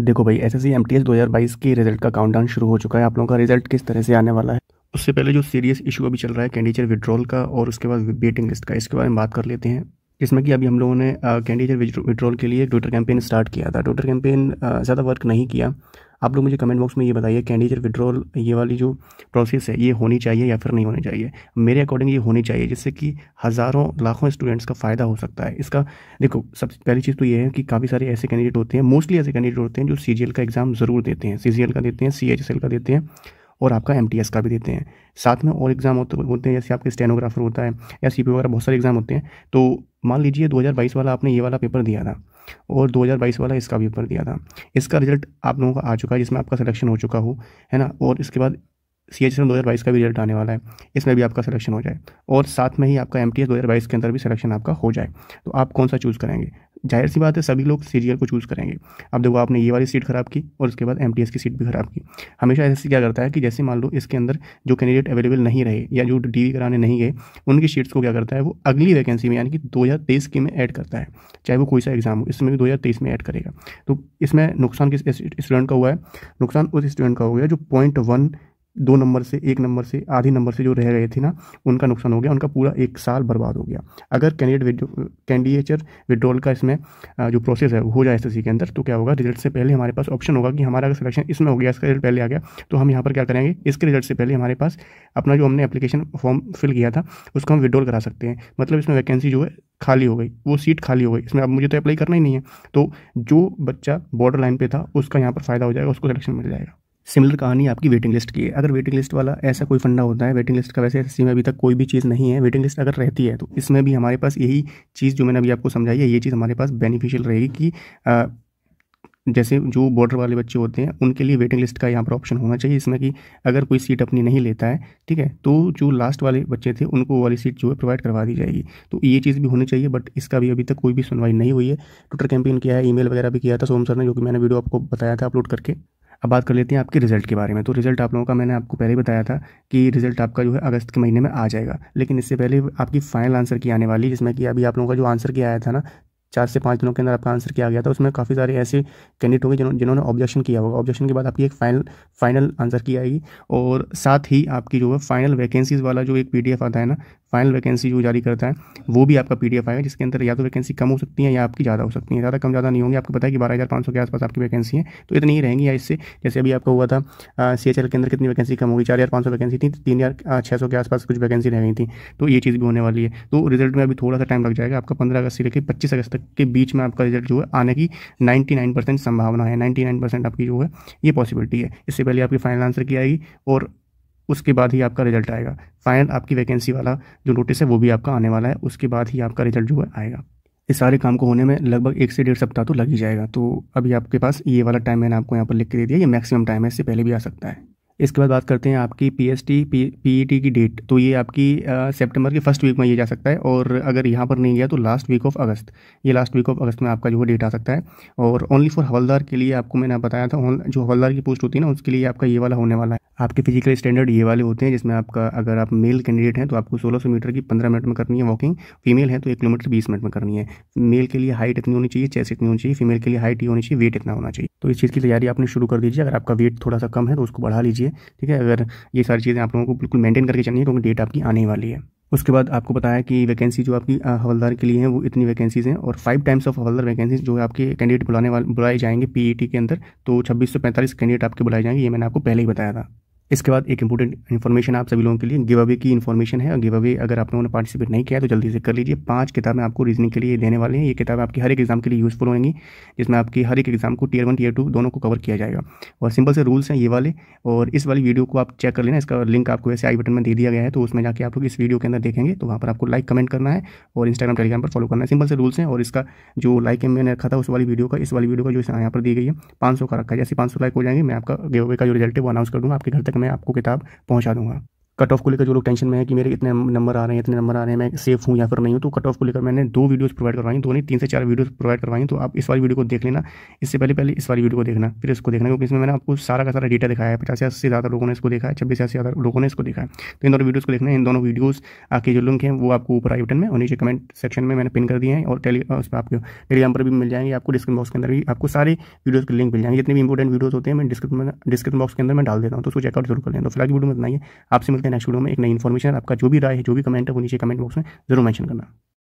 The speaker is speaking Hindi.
देखो भाई S S C M T S दो हज़ार बाईस के रिजल्ट का काउंटडाउन शुरू हो चुका है आप लोगों का रिजल्ट किस तरह से आने वाला है उससे पहले जो सीरियस इशू अभी चल रहा है कैंडिचर विड्रॉल का और उसके बाद वेटिंग लिस्ट का इसके बारे में बात कर लेते हैं जिसमें कि अभी हम लोगों ने कैंडिडेट विड्रॉल के लिए ट्विटर कैंपेन स्टार्ट किया था ट्विटर कैंपेन ज़्यादा वर्क नहीं किया आप लोग मुझे कमेंट बॉक्स में ये बताइए कैंडिडेट विड्रॉल ये वाली जो प्रोसेस है ये होनी चाहिए या फिर नहीं होनी चाहिए मेरे अकॉर्डिंग ये होनी चाहिए जिससे कि हज़ारों लाखों स्टूडेंट्स का फ़ायदा हो सकता है इसका देखो सबसे पहली चीज़ तो ये है कि काफ़ी सारे ऐसे कैंडिडेट होते हैं मोस्टली ऐसे कैंडिडेट होते हैं जो सी का एग्ज़ाम ज़रूर देते हैं सी का देते हैं सी का देते हैं और आपका एम का भी देते हैं साथ में और एग्ज़ाम होते होते हैं जैसे आपके स्टेनोग्राफर होता है या सी वगैरह बहुत सारे एग्ज़ाम होते हैं तो मान लीजिए 2022 वाला आपने ये वाला पेपर दिया था और 2022 वाला इसका पेपर दिया था इसका रिजल्ट आप लोगों का आ चुका है जिसमें आपका सिलेक्शन हो चुका हो है ना और इसके बाद सी एच एम दो हज़ार बाईस का भी रिजल्ट आने वाला है इसमें भी आपका सिलेक्शन हो जाए और साथ में ही आपका एम टी एस दो हज़ार बाईस के अंदर भी सिलेक्शन आपका हो जाए तो आप कौन सा चूज़ करेंगे जाहिर सी बात है सभी लोग सी को चूज़ करेंगे अब देखो आपने ये वाली सीट ख़राब की और उसके बाद एम की सीट भी ख़राब की हमेशा ऐसे क्या करता है कि जैसे मान लो इसके अंदर जो कैंडिडेट अवेलेबल नहीं रहे या जो डी कराने नहीं गए उनकी सीट्स को क्या करता है वो अगली वैकेंसी में यानी कि दो की में ऐड करता है चाहे वो कोई सा एग्ज़ाम हो इसमें भी दो में ऐड करेगा तो इसमें नुकसान किस स्टूडेंट का हुआ है नुकसान उस स्टूडेंट का हो गया जो पॉइंट वन दो नंबर से एक नंबर से आधी नंबर से जो रह गए थे ना उनका नुकसान हो गया उनका पूरा एक साल बर्बाद हो गया अगर कैंडिडेट कैंडिडेचर विड्रॉल का इसमें जो प्रोसेस है हो जाए एस के अंदर तो क्या होगा रिजल्ट से पहले हमारे पास ऑप्शन होगा कि हमारा अगर सिलेक्शन इसमें हो गया इसका रिजल्ट पहले आ गया तो हम यहाँ पर क्या करेंगे इसके रिजल्ट से पहले हमारे पास अपना जो हमने अपलीकेशन फॉर्म फिल किया था उसको हम विड्रॉल करा सकते हैं मतलब इसमें वैकेंसी जो है खाली हो गई वो सीट खाली हो गई इसमें अब मुझे तो अप्लाई करना ही नहीं है तो जो बच्चा बॉर्डर लाइन पर था उसका यहाँ पर फ़ायदा हो जाएगा उसको सिलेक्शन मिल जाएगा सिमिलर कहानी आपकी वेटिंग लिस्ट की है अगर वेटिंग लिस्ट वाला ऐसा कोई फंडा होता है वेटिंग लिस्ट का वैसे एस में अभी तक कोई भी चीज़ नहीं है वेटिंग लिस्ट अगर रहती है तो इसमें भी हमारे पास यही चीज़ जो मैंने अभी आपको समझाई है ये चीज़ हमारे पास बेनिफिशियल रहेगी कि आ, जैसे जो बॉर्डर वाले बच्चे होते हैं उनके लिए वेटिंग लिस्ट का यहाँ पर ऑप्शन होना चाहिए इसमें कि अगर कोई सीट अपनी नहीं लेता है ठीक है तो जो लास्ट वाले बच्चे थे उनको वाली सीट जो है प्रोवाइड करवा दी जाएगी तो ये चीज़ भी होनी चाहिए बट इसका भी अभी तक कोई भी सुनवाई नहीं हुई है ट्विटर कैंपेन किया है ई वगैरह भी किया था सोम सर ने जो कि मैंने वीडियो आपको बताया था अपलोड करके अब बात कर लेते हैं आपके रिजल्ट के बारे में तो रिजल्ट आप लोगों का मैंने आपको पहले बताया था कि रिजल्ट आपका जो है अगस्त के महीने में आ जाएगा लेकिन इससे पहले आपकी फाइनल आंसर की आने वाली जिसमें कि अभी आप लोगों का जो आंसर किया आया था ना चार से पाँच दिनों के अंदर आपका आंसर किया गया था उसमें काफ़ी सारे ऐसे कैंडिडेट होंगे जिन्होंने जिन्होंने ऑब्जेक्शन किया होगा ऑब्जेक्शन के बाद आपकी एक फाइनल फाइनल आंसर की आएगी और साथ ही आपकी जो है फाइनल वैकेंसीज़ वाला जो एक पी आता है ना फाइनल वैकेंसी जो जारी करता है वो भी आपका पी डी एफ आएगा जिसके अंदर या तो वैकेंसी कम हो सकती है या आपकी ज़्यादा हो सकती है ज़्यादा कम ज़्यादा नहीं होंगी आपको पता है कि बारह हज़ार पाँच सौ के आसपास आपकी वैकेंसी है तो इतनी ही रहेंगी या इससे जैसे अभी आपका हुआ था सी एच एल के अंदर कितनी वैकेंसी कम होगी चार हज़ार पाँच सौ वैकेंसी थी तीन हज़ार छः सौ के आसपास कुछ वैकेंसी रह गई थी तो ये चीज़ भी होने वाली है तो रिजल्ट में अभी थोड़ा सा टाइम लग जाएगा आपका पंद्रह अगस्त से लेकर पच्चीस अगस्त तक के बीच में आपका रिजल्ट जो है आने की नाइन्टी नाइन परसेंट संभावना है नाइन्टी नाइन परसेंट आपकी जो है ये पॉसिबिलिटी है इससे पहले आपकी फाइनल आंसर की आएगी और उसके बाद ही आपका रिजल्ट आएगा फाइनल आपकी वैकेंसी वाला जो नोटिस है वो भी आपका आने वाला है उसके बाद ही आपका रिजल्ट जो है आएगा इस सारे काम को होने में लगभग एक से डेढ़ सप्ताह तो लग ही जाएगा तो अभी आपके पास ये वाला टाइम मैंने आपको यहाँ पर लिख के दे दिया ये मैक्सिमम टाइम है इससे पहले भी आ सकता है इसके बाद बात करते हैं आपकी P S T P T की डेट तो ये आपकी सितंबर के फर्स्ट वीक में ये जा सकता है और अगर यहाँ पर नहीं गया तो लास्ट वीक ऑफ अगस्त ये लास्ट वीक ऑफ अगस्त में आपका जो है डेट आ सकता है और ओनली फॉर हवलदार के लिए आपको मैंने बताया था जो हवलदार की पोस्ट होती है ना उसके लिए आपका ये वाला होने वाला है आपके फिजिकल स्टैंडर्ड ये वाले होते हैं जिसमें आपका अगर आप मेल कैंडिडेट हैं तो आपको सोलह सौ मीटर की पंद्रह मिनट में करनी है वॉकिंग फीमेल है तो एक किलोमीटर बीस मिनट में करनी है मेल के लिए हाइट इतनी होनी चाहिए चेस्ट इतनी होनी चाहिए फीमेल के लिए हाइट ये होनी चाहिए वेट इतना होना चाहिए तो इस चीज़ की तैयारी आपने शुरू कर दीजिए अगर आपका वेट थोड़ा सा कम है तो उसको बढ़ा लीजिए ठीक है अगर ये सारी चीज़ें आप लोगों को बिल्कुल मेंटेन करके चलनी है क्योंकि डेट आपकी आने वाली है उसके बाद आपको बताया कि वैकेंसी जो आपकी हवलदार के लिए हैं वो इतनी वैकेंसीज़ हैं और फाइव टाइम्स ऑफ हवलदार वैकेंसीज जो आपके कैंडिडेट बुलाने वाले बुलाए जाएंगे पीईटी e के अंदर तो छब्बीस से पैंतालीस कैंडिडेट आपके बुलाए जाएंगे ये मैंने आपको पहले ही बताया था इसके बाद एक इंपॉर्टेंट इन्फॉर्मेशन आप सभी लोगों के लिए गिव अवे की इन्फॉर्मेशन है और गिव अवे अगर आप लोगों ने पार्टिसिपेट नहीं किया तो जल्दी से कर लीजिए पांच किताबें आपको रीजनिंग के लिए देने वाले हैं ये किताबें आपकी हर एक एग्जाम के लिए यूजफुल होंगी जिसमें आपकी हर एक एग्जाम को टीयर वन टीयर टू दोनों को कवर किया जाएगा और सिंपल से रूल्स हैं ये वाले और इस वाली वीडियो को आप चेक कर लेना इसका लिंक आपको ऐसे आई बटन में दे दिया गया है तो उसमें जाकर आप लोग इस वीडियो के अंदर देखेंगे तो वहाँ पर आपको लाइक कमेंट करना है और इंस्टाग्राम टेलीग्राम पर फॉलो करना है सिंपल से रूल्स हैं और इसका जो लाइक मैंने रखा था उस वाली वीडियो का इस वाली वीडियो का जो यहाँ पर दी गई है पाँच का रखा है जैसे पाँच लाइक हो जाएंगे मैं आपका गेवे का जो रिजल्ट है वो अनाउंस कर दूँगा आपके घर तक मैं आपको किताब पहुँचा दूंगा कट ऑफ को लेकर जो लोग टेंशन में है कि मेरे इतने नंबर आ रहे हैं इतने नंबर आ रहे हैं मैं सेफ हूँ या फिर नहीं हूँ तो कट ऑफ को लेकर मैंने दो वीडियोस प्रोवाइड करवाई दो नहीं तीन से चार वीडियोस प्रोवाइड करवाई तो आप इस वाली वीडियो को देख लेना इससे पहले पहले इस वाली वीडियो को देखना फिर इसको देखना क्योंकि इसमें मैंने आपको सारा का सारा डेटा दिखाया है पचास से ज़्यादा लोगों ने इसको देखा है छब्बीस से ज़्यादा लोगों ने इसको देखा है तो इन दोनों वीडियोज़ को देखना है इन दोनों वीडियोज़ आके जो लिंक हैं वो आपको ऊपर आई बटन में और नीचे कमेंट सेक्शन में मैंने पिन कर दिया है और टेली उस पर आपको टेलीग्राम पर भी मिल जाएंगे आपको डिस्क्रिप्शन बॉक्स के अंदर भी आपको सारे वीडियोज़ के लिंक मिल जाएंगे जितने भी इंपॉर्टेंट वीडियोज़ होते हैं मैं डिस्क्रिप्शन डिस्क्रिप्शन बॉक्स के अंदर मैं डाल देता हूँ तो उसको चेकआउट जरूर कर लेना तो फिलहाल वीडियो में बनाइए आपसे मिलते हैं नेक्स्ट वीडियो में एक नई इन्फॉर्मेशन आपका जो भी राय है जो भी कमेंट है वो नीचे कमेंट बॉक्स में जरूर मैंशन करना